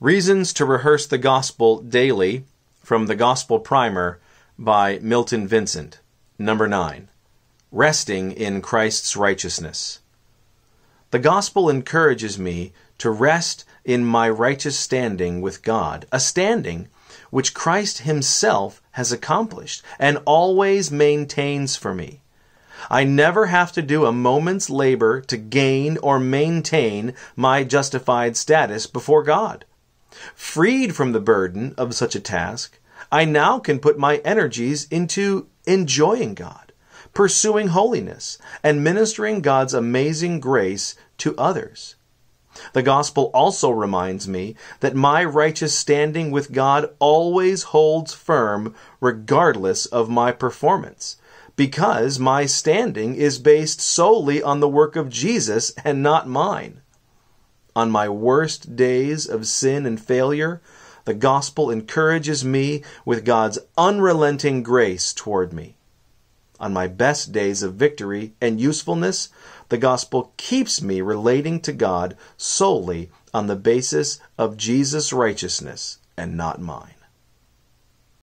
Reasons to Rehearse the Gospel Daily from the Gospel Primer by Milton Vincent. Number 9. Resting in Christ's Righteousness. The Gospel encourages me to rest in my righteous standing with God, a standing which Christ Himself has accomplished and always maintains for me. I never have to do a moment's labor to gain or maintain my justified status before God. Freed from the burden of such a task, I now can put my energies into enjoying God, pursuing holiness, and ministering God's amazing grace to others. The gospel also reminds me that my righteous standing with God always holds firm regardless of my performance, because my standing is based solely on the work of Jesus and not mine on my worst days of sin and failure, the gospel encourages me with God's unrelenting grace toward me. On my best days of victory and usefulness, the gospel keeps me relating to God solely on the basis of Jesus' righteousness and not mine.